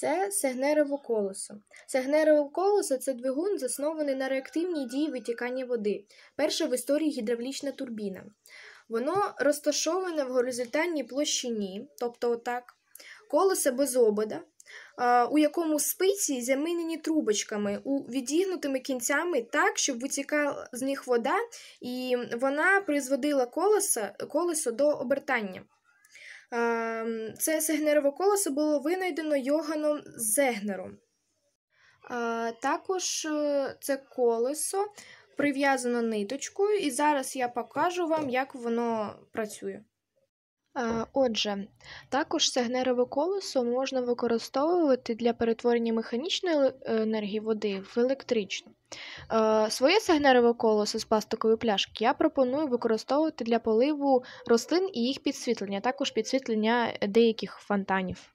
Це сегнерево колесо. Сегнерево колесо це двигун, заснований на реактивній дії витікання води. Перша в історії гідравлічна турбіна. Воно розташоване в горизонтальній площині, тобто отак, колесо без обода, у якому спиці замінені трубочками, у відігнутими кінцями так, щоб витікала з них вода, і вона призводила колесо, колесо до обертання. Ем, це сегнерове колесо було винайдено Йоганом Зегнером. Також е, це колесо прив'язано ниточкою, і зараз я покажу вам, як воно працює. Отже, також сегнерове колесо можна використовувати для перетворення механічної е, енергії води в електричну. Е, своє сигнерове колосо з пластикової пляшки я пропоную використовувати для поливу рослин і їх підсвітлення, також підсвітлення е, деяких фонтанів.